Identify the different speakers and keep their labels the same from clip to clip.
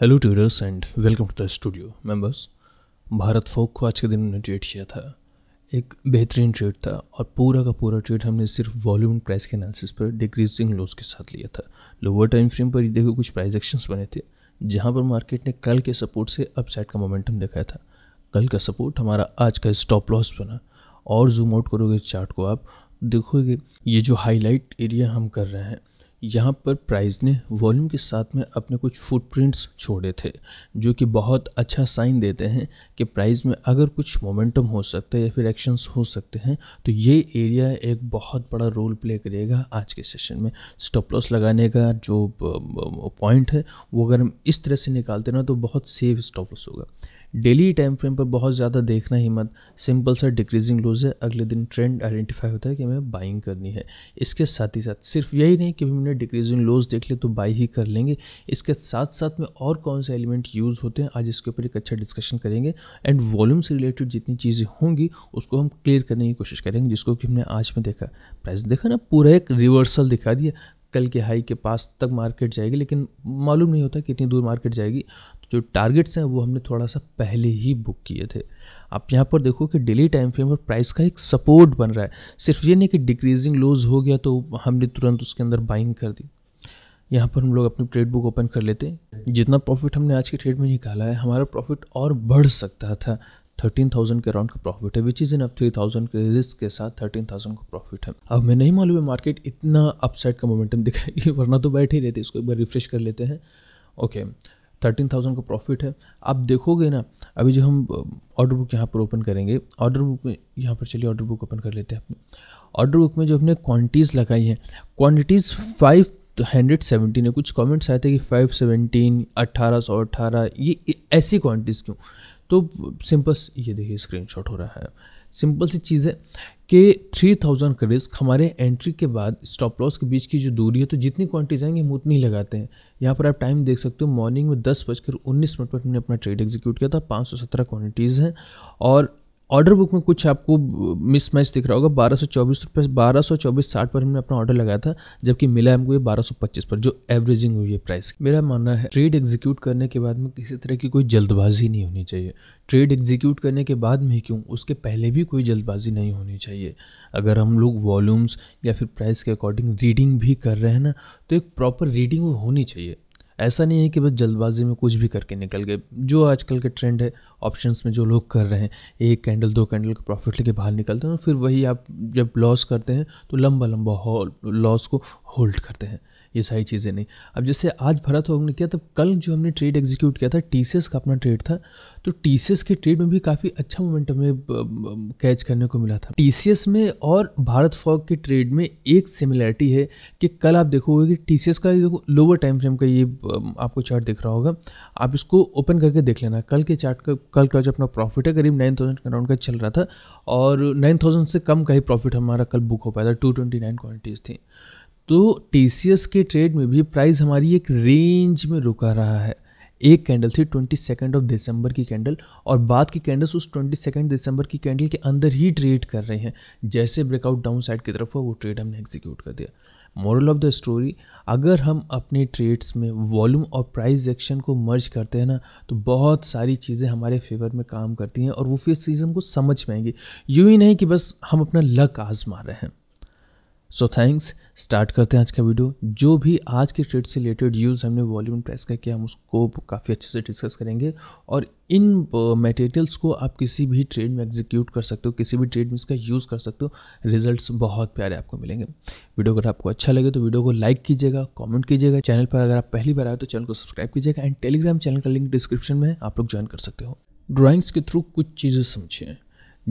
Speaker 1: Hello tutors and welcome to the studio members Bharat folk को आज के दिन हमने ट्वीट किया था एक बेहतरीन ट्रेड था और पूरा का पूरा ट्रेड हमने सिर्फ वॉल्यूम एंड प्राइस के एनालिसिस पर डिक्रीजिंग लोस के साथ लिया था लोअर टाइम फ्रेम पर देखो कुछ प्राइस एक्शंस बने थे जहाँ पर मार्केट ने कल के सपोर्ट से अपसाइड का मोमेंटम दिखाया था कल का सपोर्ट हमारा आज का स्टॉप लॉस बना और जूम आउट करोगे चार्ट को आप देखोगे ये जो हाईलाइट एरिया हम कर रहे हैं यहाँ पर प्राइस ने वॉल्यूम के साथ में अपने कुछ फुटप्रिंट्स छोड़े थे जो कि बहुत अच्छा साइन देते हैं कि प्राइस में अगर कुछ मोमेंटम हो सकता है या फिर एक्शंस हो सकते हैं तो ये एरिया एक बहुत बड़ा रोल प्ले करेगा आज के सेशन में स्टॉप लॉस लगाने का जो पॉइंट है वो अगर हम इस तरह से निकालते ना तो बहुत सेफ स्टॉप लॉस होगा डेली टाइम फ्रेम पर बहुत ज़्यादा देखना ही मत सिंपल सा डिक्रीजिंग लूज है अगले दिन ट्रेंड आइडेंटिफाई होता है कि हमें बाइंग करनी है इसके साथ ही साथ सिर्फ यही नहीं कि हमने डिक्रीजिंग लूज देख ले तो बाई ही कर लेंगे इसके साथ साथ में और कौन से एलिमेंट यूज़ होते हैं आज इसके ऊपर एक अच्छा डिस्कशन करेंगे एंड वॉल्यूम से रिलेटेड जितनी चीज़ें होंगी उसको हम क्लियर करने की कोशिश करेंगे जिसको कि हमने आज में देखा प्राइस देखा ना पूरा एक रिवर्सल दिखा दिया कल के हाई के पास तक मार्केट जाएगी लेकिन मालूम नहीं होता कितनी दूर मार्केट जाएगी जो टारगेट्स हैं वो हमने थोड़ा सा पहले ही बुक किए थे आप यहाँ पर देखो कि डेली टाइम फ्रेम पर प्राइस का एक सपोर्ट बन रहा है सिर्फ ये नहीं कि डिक्रीजिंग लोज हो गया तो हमने तुरंत उसके अंदर बाइंग कर दी यहाँ पर हम लोग अपनी ट्रेड बुक ओपन कर लेते जितना प्रॉफिट हमने आज के ट्रेड में निकाला है हमारा प्रॉफिट और बढ़ सकता था थर्टीन थाउजेंड के अराउंड का प्रॉफिट है विच इज़ इन अब थ्री थाउजेंड के रिस्क के साथ थर्टीन थाउजेंड का प्रॉफिट है अब मैं नहीं मालूम है मार्केट इतना अपसाइड का मोमेंटम दिखाएगी वरना तो बैठ ही रहते इसको एक बार रिफ्रेश कर लेते हैं ओके okay. थर्टीन थाउजेंड का प्रॉफिट है आप देखोगे ना अभी जो हम ऑर्डर बुक यहाँ पर ओपन करेंगे ऑर्डर बुक में यहाँ पर चलिए ऑर्डर बुक ओपन कर लेते हैं अपने ऑर्डर बुक में जो हमने क्वान्टिटीज़ लगाई हैं क्वान्टिटीज़ फाइव हंड्रेड सेवेंटीन है कुछ कमेंट्स आए थे कि फाइव सेवेंटीन अट्ठारह सौ अट्ठारह ये ऐसी क्वान्टिटीज़ क्यों तो सिंपल ये देखिए स्क्रीनशॉट हो रहा है सिंपल सी चीज़ है कि थ्री थाउजेंड का रिस्क हमारे एंट्री के बाद स्टॉप लॉस के बीच की जो दूरी है तो जितनी क्वांटिटी आएंगे हम उतनी लगाते हैं यहाँ पर आप टाइम देख सकते हो मॉर्निंग में दस बजकर उन्नीस मिनट पर मैंने अपना ट्रेड एग्जीक्यूट किया था पाँच सौ सत्रह हैं और ऑर्डर बुक में कुछ आपको मिसमैच दिख रहा होगा बारह सौ चौबीस रुपये बारह सौ चौबीस साठ पर हमने अपना ऑर्डर लगाया था जबकि मिला हमको ये बारह सौ पच्चीस पर जो एवरेजिंग हुई है प्राइस मेरा मानना है ट्रेड एग्जीक्यूट करने के बाद में किसी तरह की कोई जल्दबाजी नहीं होनी चाहिए ट्रेड एग्जीक्यूट करने के बाद में क्यों उसके पहले भी कोई जल्दबाजी नहीं होनी चाहिए अगर हम लोग वॉल्यूम्स या फिर प्राइस के अकॉर्डिंग रीडिंग भी कर रहे हैं ना तो एक प्रॉपर रीडिंग वो होनी चाहिए ऐसा नहीं है कि बस जल्दबाजी में कुछ भी करके निकल गए जो आजकल के ट्रेंड है ऑप्शंस में जो लोग कर रहे हैं एक कैंडल दो कैंडल का प्रॉफिट लेके बाहर निकलते हैं तो फिर वही आप जब लॉस करते हैं तो लंबा लंबा लॉस को होल्ड करते हैं ये सारी चीज़ें नहीं अब जैसे आज भरा तो हमने किया तब कल जो हमने ट्रेड एग्जीक्यूट किया था टी का अपना ट्रेड था तो टी के ट्रेड में भी काफ़ी अच्छा मोमेंटम में कैच करने को मिला था टी में और भारत फॉग के ट्रेड में एक सिमिलैरिटी है कि कल आप देखोगे कि टी का देखो लोअर टाइम फ्रेम का ये आपको चार्ट दिख रहा होगा आप इसको ओपन करके देख लेना कल के चार्ट का कल का जो अपना प्रॉफिट है करीब नाइन थाउजेंड का का चल रहा था और नाइन थाउजेंड से कम का ही प्रॉफिट हमारा कल बुक हो पाया था टू ट्वेंटी नाइन क्वान्टिटीज़ थी तो टी के ट्रेड में भी प्राइस हमारी एक रेंज में रुका रहा है एक कैंडल थी ट्वेंटी सेकेंड ऑफ दिसंबर की कैंडल और बाद की कैंडल्स उस ट्वेंटी सेकेंड दिसंबर की कैंडल के अंदर ही ट्रेड कर रहे हैं जैसे ब्रेकआउट डाउन साइड की तरफ हुआ वो ट्रेड हमने एग्जीक्यूट कर दिया मॉरल ऑफ द स्टोरी अगर हम अपने ट्रेड्स में वॉल्यूम और प्राइस एक्शन को मर्ज करते हैं ना तो बहुत सारी चीज़ें हमारे फेवर में काम करती हैं और वो फिर चीज़ हमको समझ पाएंगी यूँ ही नहीं कि बस हम अपना लक आजमा रहे हैं सो थैंक्स स्टार्ट करते हैं आज का वीडियो जो भी आज के ट्रेड से रिलेटेड यूज़ हमने वॉल्यूम प्राइस का किया हम उसको काफ़ी अच्छे से डिस्कस करेंगे और इन मटेरियल्स uh, को आप किसी भी ट्रेड में एग्जीक्यूट कर सकते हो किसी भी ट्रेड में इसका यूज़ कर सकते हो रिजल्ट्स बहुत प्यारे आपको मिलेंगे वीडियो अगर आपको अच्छा लगे तो वीडियो को लाइक कीजिएगा कॉमेंट कीजिएगा चैनल पर अगर आप पहली बार आए तो चैनल को सब्सक्राइब कीजिएगा एंड टेलीग्राम चैनल का लिंक डिस्क्रिप्शन में आप लोग ज्वाइन कर सकते हो ड्राइंग्स के थ्रू कुछ चीज़ें समझिए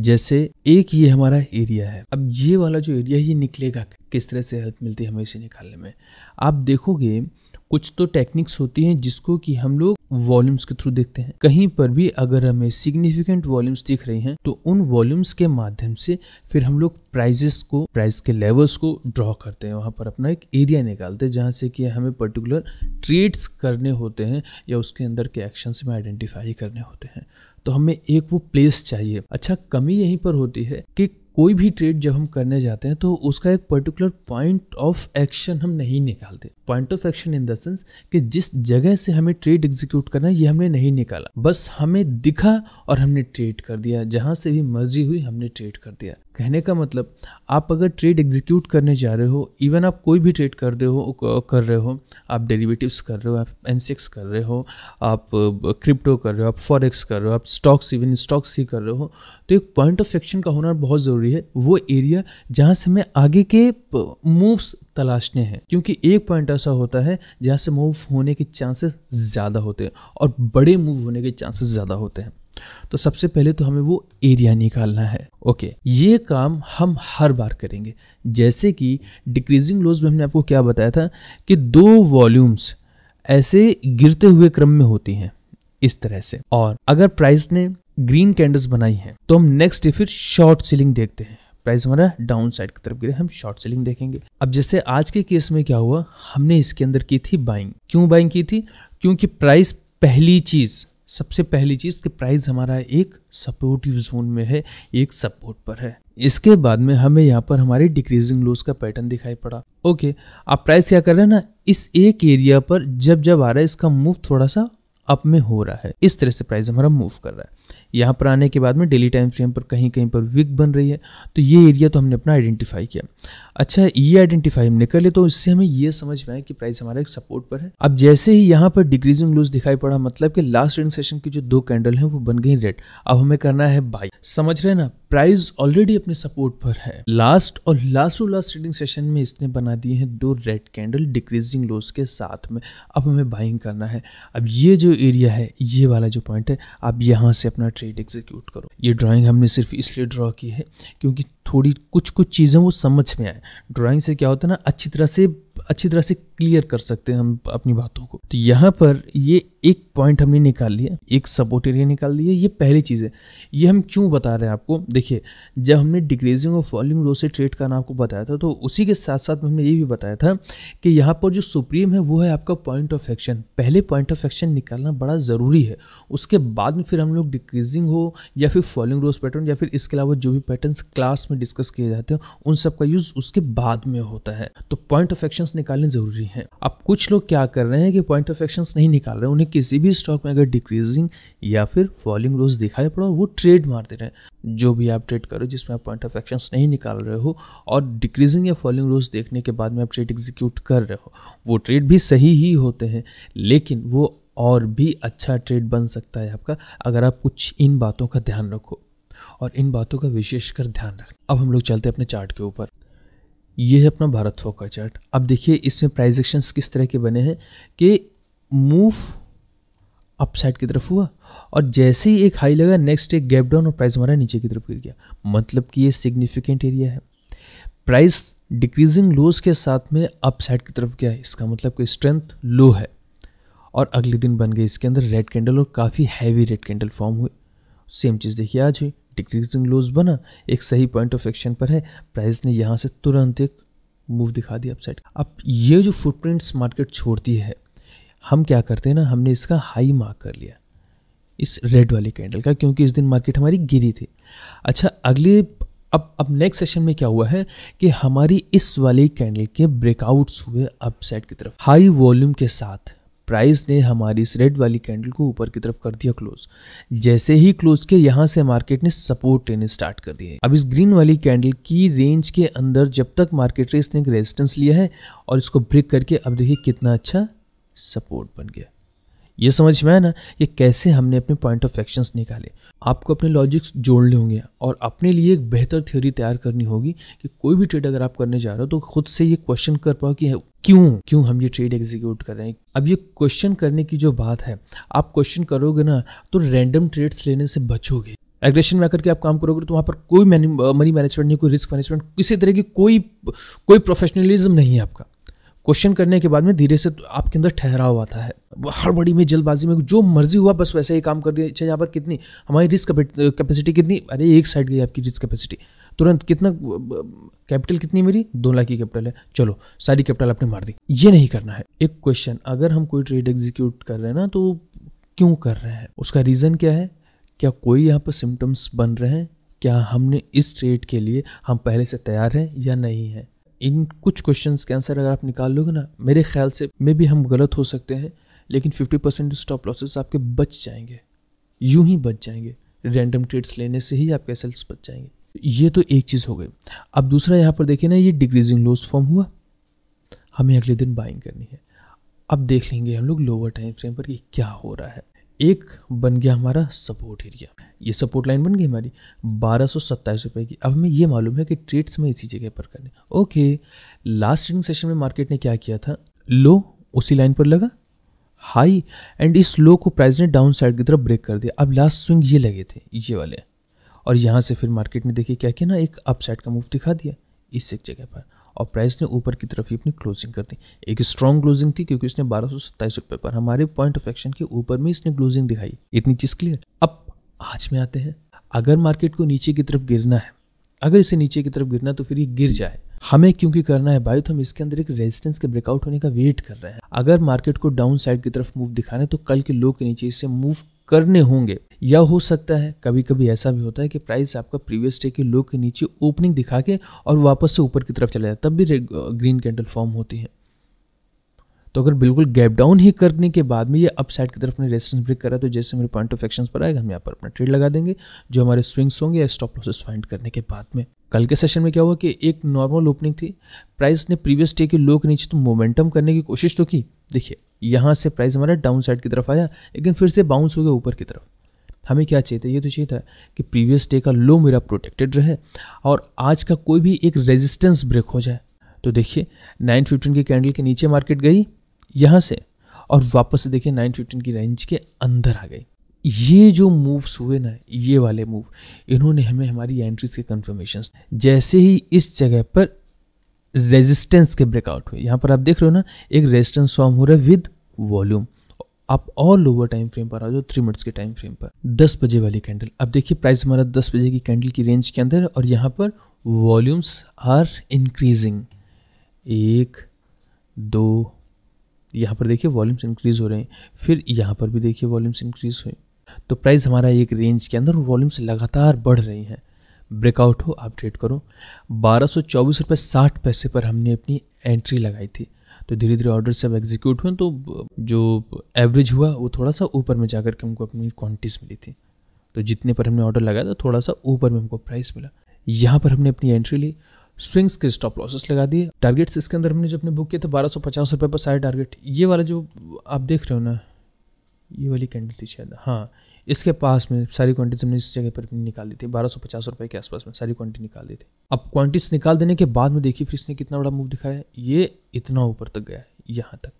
Speaker 1: जैसे एक ये हमारा एरिया है अब ये वाला जो एरिया ये निकलेगा किस तरह से हेल्प मिलती है हमें इसे निकालने में आप देखोगे कुछ तो टेक्निक्स होती हैं जिसको कि हम लोग वॉल्यूम्स के थ्रू देखते हैं कहीं पर भी अगर हमें सिग्निफिकेंट वॉल्यूम्स दिख रही हैं तो उन वॉल्यूम्स के माध्यम से फिर हम लोग प्राइजेस को प्राइस के लेवल्स को ड्रॉ करते हैं वहाँ पर अपना एक एरिया निकालते हैं जहाँ से कि हमें पर्टिकुलर ट्रेड्स करने होते हैं या उसके अंदर के एक्शन में आइडेंटिफाई करने होते हैं तो हमें एक वो प्लेस चाहिए अच्छा कमी यहीं पर होती है कि कोई भी ट्रेड जब हम करने जाते हैं तो उसका एक पर्टिकुलर पॉइंट ऑफ एक्शन हम नहीं निकालते point of action in the sense कि जिस जगह से हमें ट्रेड एग्जीक्यूट करना है ये हमने नहीं निकाला बस हमें दिखा और हमने ट्रेड कर दिया जहाँ से भी मर्जी हुई हमने ट्रेड कर दिया कहने का मतलब आप अगर ट्रेड एग्जीक्यूट करने जा रहे हो इवन आप कोई भी ट्रेड कर रहे हो कर रहे हो आप डेरिवेटिव्स कर रहे हो आप एम कर रहे हो आप क्रिप्टो कर रहे हो आप फॉरेक्स कर रहे हो आप स्टॉक्स इवन स्टॉक्स ही कर रहे हो तो एक पॉइंट ऑफ एक्शन का होना बहुत ज़रूरी है वो एरिया जहाँ से हमें आगे के मूव्स तलाशने हैं क्योंकि एक पॉइंट ऐसा होता है जहाँ से मूव होने के चांसेस ज़्यादा होते हैं और बड़े मूव होने के चांसेस ज़्यादा होते हैं तो सबसे पहले तो हमें वो एरिया निकालना है ओके ये काम हम हर बार करेंगे जैसे कि डिक्रीजिंग लोज में हमने आपको क्या बताया था कि दो वॉल्यूम्स ऐसे गिरते हुए क्रम में होती हैं इस तरह से और अगर प्राइस ने ग्रीन कैंडल्स बनाई हैं तो हम नेक्स्ट डे फिर शॉर्ट सेलिंग देखते हैं प्राइस हमारा डाउन साइड की तरफ गिरे हम शॉर्ट सेलिंग देखेंगे अब जैसे आज के केस में क्या हुआ हमने इसके अंदर की थी बाइंग क्यों बाइंग की थी क्योंकि प्राइस पहली चीज सबसे पहली चीज़ कि प्राइस हमारा एक सपोर्टिव जोन में है एक सपोर्ट पर है इसके बाद में हमें यहाँ पर हमारे डिक्रीजिंग लोस का पैटर्न दिखाई पड़ा ओके आप प्राइस क्या कर रहे हैं ना इस एक एरिया पर जब जब आ रहा है इसका मूव थोड़ा सा अप में हो रहा है इस तरह से प्राइस हमारा मूव कर रहा है यहाँ पर आने के बाद में डेली टाइम फ्रेम पर कहीं कहीं पर वीक बन रही है तो ये एरिया तो हमने अपना आइडेंटिफाई किया अच्छा ये आइडेंटिफाई हमने कर लिया तो इससे हमें ये समझ में आया कि प्राइस हमारा एक सपोर्ट पर है अब जैसे ही यहाँ पर डिक्रीजिंग लूज दिखाई पड़ा मतलब कि लास्ट ट्रेडिंग सेशन की जो दो कैंडल है वो बन गई रेड अब हमें करना है बाई समझ रहे ना प्राइस ऑलरेडी अपने सपोर्ट पर है लास्ट और लास्ट और लास्ट ट्रेडिंग सेशन में इसने बना दिए हैं दो रेड कैंडल डिक्रीजिंग लोस के साथ में अब हमें बाइंग करना है अब ये जो एरिया है ये वाला जो पॉइंट है आप यहाँ से अपना ट्रेड एग्जीक्यूट करो ये ड्राइंग हमने सिर्फ इसलिए ड्रॉ की है क्योंकि थोड़ी कुछ कुछ चीज़ें वो समझ में आए ड्राइंग से क्या होता है ना अच्छी तरह से अच्छी तरह से क्लियर कर सकते हैं हम अपनी बातों को तो यहाँ पर ये एक पॉइंट हमने निकाल लिया एक सपोर्ट एरिया निकाल दिया ये पहली चीज़ है ये हम क्यों बता रहे हैं आपको देखिए जब हमने डिक्रीजिंग और वॉल्यूम रो से ट्रेड करना आपको बताया था तो उसी के साथ साथ हमने ये भी बताया था कि यहाँ पर जो सुप्रीम है वो है आपका पॉइंट ऑफ एक्शन पहले पॉइंट ऑफ एक्शन निकालना बड़ा ज़रूरी है उसके बाद में फिर हम लोग डिक्रीजिंग हो या फिर फॉलिंग रोज पैटर्न या फिर इसके अलावा जो भी पैटर्न क्लास में में डिस्कस किए जाते हैं उन सब का यूज उसके बाद में होता है तो पॉइंट ऑफ एक्शन निकालने जरूरी है अब कुछ लोग क्या कर रहे हैं कि पॉइंट ऑफ एक्शन नहीं निकाल रहे उन्हें किसी भी स्टॉक में अगर डिक्रीजिंग या फिर फॉलिंग रोज दिखाई पड़ा वो ट्रेड मार दे रहे हैं जो भी आप ट्रेड करो जिसमें आप पॉइंट ऑफ एक्शन नहीं निकाल रहे हो और डिक्रीजिंग या फॉलिंग रोज देखने के बाद में आप ट्रेड एग्जीक्यूट कर रहे हो वो ट्रेड भी सही ही होते हैं लेकिन वो और भी अच्छा ट्रेड बन सकता है आपका अगर आप कुछ इन बातों का ध्यान रखो और इन बातों का विशेषकर ध्यान रखना अब हम लोग चलते हैं अपने चार्ट के ऊपर ये है अपना भारत फो का चार्ट अब देखिए इसमें प्राइजेक्शन किस तरह के बने हैं कि मूव अपसाइड की तरफ हुआ और जैसे ही एक हाई लगा नेक्स्ट एक गैप डाउन और प्राइस हमारा नीचे की तरफ गिर गया मतलब कि ये सिग्निफिकेंट एरिया है प्राइस डिक्रीजिंग लोज के साथ में अपसाइड की तरफ गया इसका मतलब कि स्ट्रेंथ लो है और अगले दिन बन गए इसके अंदर रेड कैंडल और काफ़ी हैवी रेड कैंडल फॉर्म हुए सेम चीज़ देखिए आज हुई डिक्रीजिंग लोज बना एक सही पॉइंट ऑफ एक्शन पर है प्राइस ने यहाँ से तुरंत एक मूव दिखा दिया अपसाइड अब ये जो फुटप्रिंट्स मार्केट छोड़ती है हम क्या करते हैं ना हमने इसका हाई मार्क कर लिया इस रेड वाले कैंडल का क्योंकि इस दिन मार्केट हमारी गिरी थी अच्छा अगले अब अब नेक्स्ट सेशन में क्या हुआ है कि हमारी इस वाली कैंडल के ब्रेकआउट्स हुए अपसाइड की तरफ हाई वॉल्यूम के साथ प्राइस ने हमारी इस रेड वाली कैंडल को ऊपर की तरफ कर दिया क्लोज जैसे ही क्लोज के यहाँ से मार्केट ने सपोर्ट लेने स्टार्ट कर दिए अब इस ग्रीन वाली कैंडल की रेंज के अंदर जब तक मार्केट ने एक रेजिस्टेंस लिया है और इसको ब्रेक करके अब देखिए कितना अच्छा सपोर्ट बन गया ये समझ में आया ना ये कैसे हमने अपने पॉइंट ऑफ एक्शंस निकाले आपको अपने लॉजिक्स जोड़ने होंगे और अपने लिए एक बेहतर थ्योरी तैयार करनी होगी कि कोई भी ट्रेड अगर आप करने जा रहे हो तो खुद से ये क्वेश्चन कर पाओ कि क्यों क्यों हम ये ट्रेड एग्जीक्यूट कर रहे हैं अब ये क्वेश्चन करने की जो बात है आप क्वेश्चन करोगे ना तो रैंडम ट्रेड्स लेने से बचोगे एग्रेशन में करके आप काम करोगे तो वहाँ पर कोई मनी मैनेजमेंट नहीं कोई रिस्क मैनेजमेंट किसी तरह की कोई कोई प्रोफेशनलिज्म नहीं है आपका क्वेश्चन करने के बाद में धीरे से तो आपके अंदर ठहरा हुआ है हर बड़ी में जल्दबाजी में जो मर्जी हुआ बस वैसे ही काम कर दिया अच्छा यहाँ पर कितनी हमारी रिस्क कैपेसिटी कितनी अरे एक साइड गई आपकी रिस्क कैपेसिटी तुरंत कितना कैपिटल कितनी मेरी दो लाख की कैपिटल है चलो सारी कैपिटल आपने मार दी ये नहीं करना है एक क्वेश्चन अगर हम कोई ट्रेड एग्जीक्यूट कर रहे हैं ना तो क्यों कर रहे हैं उसका रीज़न क्या है क्या कोई यहाँ पर सिम्टम्स बन रहे हैं क्या हमने इस ट्रेड के लिए हम पहले से तैयार हैं या नहीं है इन कुछ क्वेश्चंस के आंसर अगर आप निकाल लोगे ना मेरे ख्याल से मे भी हम गलत हो सकते हैं लेकिन 50 परसेंट स्टॉप लॉसेस आपके बच जाएंगे यूं ही बच जाएंगे रैंडम ट्रेड्स लेने से ही आपके सेल्स बच जाएंगे ये तो एक चीज़ हो गई अब दूसरा यहाँ पर देखिए ना ये डिक्रीजिंग लोज फॉर्म हुआ हमें अगले दिन बाइंग करनी है अब देख लेंगे हम लोग लोअर टाइम फ्रेम पर कि क्या हो रहा है एक बन गया हमारा सपोर्ट एरिया ये सपोर्ट लाइन बन गई हमारी बारह सौ सत्ताईस की अब हमें ये मालूम है कि ट्रेड्स में इसी जगह पर करने ओके लास्ट ट्रेडिंग सेशन में मार्केट ने क्या किया था लो उसी लाइन पर लगा हाई एंड इस लो को प्राइस ने डाउन साइड की तरफ ब्रेक कर दिया अब लास्ट स्विंग ये लगे थे ये वाले और यहाँ से फिर मार्केट ने देखिए क्या किया ना एक अप साइड का मूव दिखा दिया इस एक जगह पर और प्राइस ने ऊपर की तरफ ही अपनी क्लोजिंग कर दी एक स्ट्रॉन्ग क्लोजिंग थी क्योंकि इसने बारह रुपए पर हमारे पॉइंट ऑफ एक्शन के ऊपर में इसने क्लोजिंग दिखाई इतनी चीज़ क्लियर अब आज में आते हैं अगर मार्केट को नीचे की तरफ गिरना है अगर इसे नीचे की तरफ गिरना तो फिर ये गिर जाए हमें क्योंकि करना है भाई तो हम इसके अंदर एक रेजिस्टेंस के ब्रेकआउट होने का वेट कर रहे हैं अगर मार्केट को डाउन साइड की तरफ मूव दिखाना है तो कल के लो के नीचे इसे मूव करने होंगे या हो सकता है कभी कभी ऐसा भी होता है कि प्राइस आपका प्रीवियस डे के लो के नीचे ओपनिंग दिखा के और वापस से ऊपर की तरफ चला जाए तब भी ग्रीन कैंडल फॉर्म होती है तो अगर बिल्कुल गैप डाउन ही करने के बाद में ये अप साइड की तरफ अपने रेजिस्टेंस ब्रेक करा तो जैसे मेरे पॉइंट ऑफ एक्शन पर आएगा हम यहाँ पर अपना ट्रेड लगा देंगे जो हमारे स्विंग्स होंगे या स्टॉप लॉसेस फाइंड करने के बाद में कल के सेशन में क्या हुआ कि एक नॉर्मल ओपनिंग थी प्राइस ने प्रीवियस डे के लो के नीचे तो मोमेंटम करने की कोशिश तो की देखिए यहाँ से प्राइस हमारा डाउन साइड की तरफ आया लेकिन फिर से बाउंस हो गया ऊपर की तरफ हमें क्या चाहिए था ये तो चाहिए था कि प्रीवियस डे का लो मेरा प्रोटेक्टेड रहे और आज का कोई भी एक रेजिस्टेंस ब्रेक हो जाए तो देखिए नाइन फिफ्टीन की कैंडल के नीचे मार्केट गई यहाँ से और वापस देखिए नाइन फिफ्टीन की रेंज के अंदर आ गई ये जो मूव्स हुए ना ये वाले मूव इन्होंने हमें हमारी एंट्रीज के कंफर्मेशन जैसे ही इस जगह पर रेजिस्टेंस के ब्रेकआउट हुए यहाँ पर आप देख रहे हो ना एक रेजिस्टेंस फॉर्म हो रहा है विद वॉल्यूम आप और ओवर टाइम फ्रेम पर आ जाओ थ्री मिनट्स के टाइम फ्रेम पर दस बजे वाली कैंडल अब देखिए प्राइस हमारा दस बजे की कैंडल की रेंज के अंदर और यहाँ पर वॉल्यूम्स आर इंक्रीजिंग एक दो यहाँ पर देखिए वॉल्यूम्स इंक्रीज़ हो रहे हैं फिर यहाँ पर भी देखिए वॉल्यूम्स इंक्रीज़ हुए तो प्राइस हमारा एक रेंज के अंदर वॉल्यूम्स लगातार बढ़ रही हैं ब्रेकआउट हो आप ट्रेड करो बारह सौ चौबीस साठ पैसे पर हमने अपनी एंट्री लगाई थी तो धीरे धीरे ऑर्डर सब एग्जीक्यूट हुए तो जो एवरेज हुआ वो थोड़ा सा ऊपर में जाकर के हमको अपनी क्वान्टिटीज़ मिली थी तो जितने पर हमने ऑर्डर लगाया था थोड़ा सा ऊपर में हमको प्राइस मिला यहाँ पर हमने अपनी एंट्री ली स्विंग्स के स्टॉप लॉसेस लगा दिए टारगेट्स इसके अंदर हमने जो अपने बुक किए थे बारह सौ पचास रुपये पर सारे टारगेट ये वाला जो आप देख रहे हो ना ये वाली कैंडल थी शायद हाँ इसके पास में सारी क्वांटिटीज हमने इस जगह पर निकाल दी थी बारह सौ पचास रुपये के आसपास में सारी क्वांटिटी निकाल दी थी अब क्वांटिटीज निकाल देने के बाद में देखिए फिर इसने कितना बड़ा मूव दिखाया ये इतना ऊपर तक गया यहाँ तक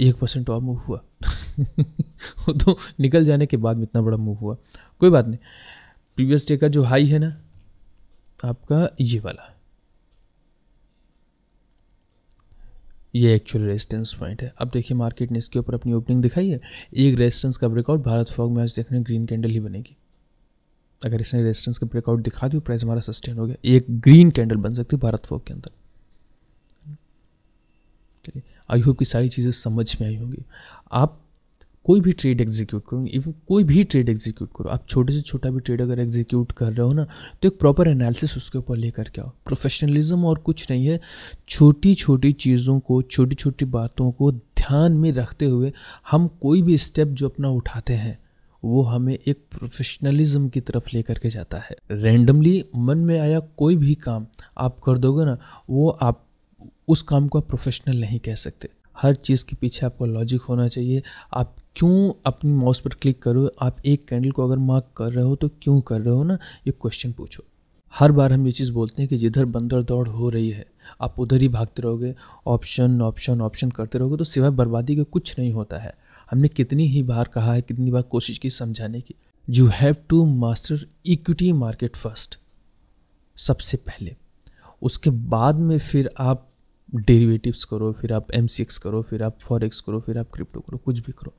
Speaker 1: एक परसेंट और मूव हुआ वो तो निकल जाने के बाद में इतना बड़ा मूव हुआ कोई बात नहीं प्रीवियस डे का जो हाई है ना आपका ये वाला ये एक्चुअल रेजिस्टेंस पॉइंट है अब देखिए मार्केट ने इसके ऊपर अपनी ओपनिंग दिखाई है एक रेजिस्टेंस का ब्रेकआउट भारत फॉग में आज देखने ग्रीन कैंडल ही बनेगी अगर इसने रेजिस्टेंस का ब्रेकआउट दिखा दी प्राइस हमारा सस्टेन हो गया एक ग्रीन कैंडल बन सकती है भारत फॉग के अंदर चलिए आई होप की सारी चीज़ें समझ में आई होंगी आप कोई भी ट्रेड एग्जीक्यूट करो इवन कोई भी ट्रेड एग्जीक्यूट करो आप छोटे से छोटा भी ट्रेड अगर एग्जीक्यूट कर रहे हो ना तो एक प्रॉपर एनालिसिस उसके ऊपर लेकर के आओ प्रोफेशनलिज्म और कुछ नहीं है छोटी छोटी चीज़ों को छोटी छोटी बातों को ध्यान में रखते हुए हम कोई भी स्टेप जो अपना उठाते हैं वो हमें एक प्रोफेशनलिज्म की तरफ लेकर के जाता है रैंडमली मन में आया कोई भी काम आप कर दोगे ना वो आप उस काम को प्रोफेशनल नहीं कह सकते हर चीज़ के पीछे आपको लॉजिक होना चाहिए आप क्यों अपनी माउस पर क्लिक करो आप एक कैंडल को अगर मार्क कर रहे हो तो क्यों कर रहे हो ना ये क्वेश्चन पूछो हर बार हम ये चीज़ बोलते हैं कि जिधर बंदर दौड़ हो रही है आप उधर ही भागते रहोगे ऑप्शन ऑप्शन ऑप्शन करते रहोगे तो सिवाय बर्बादी के कुछ नहीं होता है हमने कितनी ही बार कहा है कितनी बार कोशिश की समझाने की you have to master equity market first सबसे पहले उसके बाद में फिर आप डेरिवेटिव्स करो फिर आप एम करो फिर आप फॉरेक्स करो फिर आप क्रिप्टो करो कुछ भी करो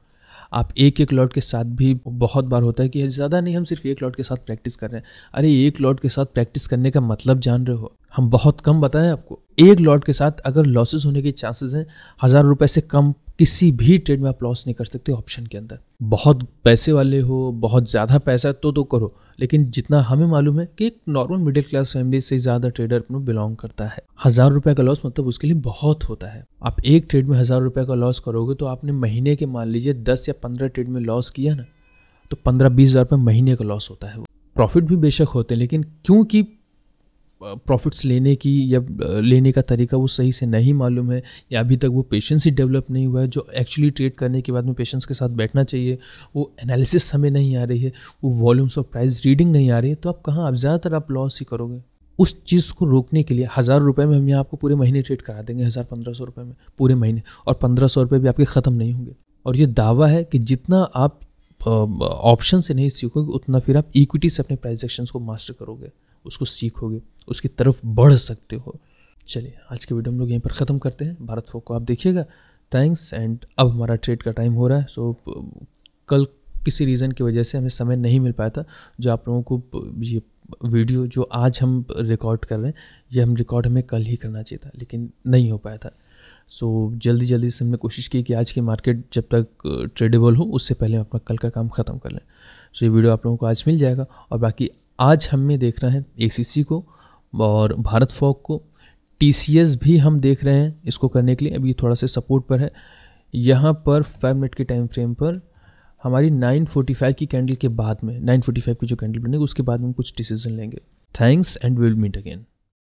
Speaker 1: आप एक एक लॉट के साथ भी बहुत बार होता है कि ज़्यादा नहीं हम सिर्फ एक लॉट के साथ प्रैक्टिस कर रहे हैं अरे एक लॉट के साथ प्रैक्टिस करने का मतलब जान रहे हो हम बहुत कम बताएं आपको एक लॉट के साथ अगर लॉसेस होने के चांसेस हैं हज़ार रुपये से कम किसी भी ट्रेड में आप लॉस नहीं कर सकते ऑप्शन के अंदर बहुत पैसे वाले हो बहुत ज़्यादा पैसा तो तो करो लेकिन जितना हमें मालूम है कि एक नॉर्मल मिडिल क्लास फैमिली से ज़्यादा ट्रेडर अपने बिलोंग करता है हज़ार रुपये का लॉस मतलब उसके लिए बहुत होता है आप एक ट्रेड में हज़ार रुपये का लॉस करोगे तो आपने महीने के मान लीजिए दस या पंद्रह ट्रेड में लॉस किया ना तो पंद्रह बीस हज़ार रुपये महीने का लॉस होता है वो प्रॉफिट भी बेशक होते हैं लेकिन क्योंकि प्रॉफिट्स लेने की या लेने का तरीका वो सही से नहीं मालूम है या अभी तक वो पेशेंस ही डेवलप नहीं हुआ है जो एक्चुअली ट्रेड करने के बाद में पेशेंस के साथ बैठना चाहिए वो एनालिसिस हमें नहीं आ रही है वो वॉल्यूम्स ऑफ प्राइस रीडिंग नहीं आ रही है तो आप कहाँ आप ज़्यादातर आप लॉस ही करोगे उस चीज़ को रोकने के लिए हज़ार रुपये में हम यहाँ आपको पूरे महीने ट्रेड करा देंगे हज़ार पंद्रह सौ रुपये में पूरे महीने और पंद्रह सौ रुपये भी आपके ख़त्म नहीं होंगे और ये दावा है कि जितना आप ऑप्शन से नहीं सीखोगे उतना फिर आप इक्विटी से अपने प्राइजेक्शन को मास्टर करोगे उसको सीखोगे उसकी तरफ बढ़ सकते हो चलिए आज के वीडियो हम लोग यहीं पर ख़त्म करते हैं भारत फोक को आप देखिएगा थैंक्स एंड अब हमारा ट्रेड का टाइम हो रहा है सो कल किसी रीज़न की वजह से हमें समय नहीं मिल पाया था जो आप लोगों को ये वीडियो जो आज हम रिकॉर्ड कर रहे हैं ये हम रिकॉर्ड हमें कल ही करना चाहिए था लेकिन नहीं हो पाया था सो so, जल्दी जल्दी से हमने कोशिश की कि आज की मार्केट जब तक ट्रेडेबल हो उससे पहले हम अपना कल का काम ख़त्म कर लें सो so, ये वीडियो आप लोगों को आज मिल जाएगा और बाकी आज हमें देख रहे हैं ए को और भारत फॉक को टी भी हम देख रहे हैं इसको करने के लिए अभी थोड़ा सा सपोर्ट पर है यहाँ पर फाइव मिनट के टाइम फ्रेम पर हमारी 9:45 की कैंडल के बाद में 9:45 की जो कैंडल बनेगी उसके बाद में कुछ डिसीजन लेंगे thanks and will meet again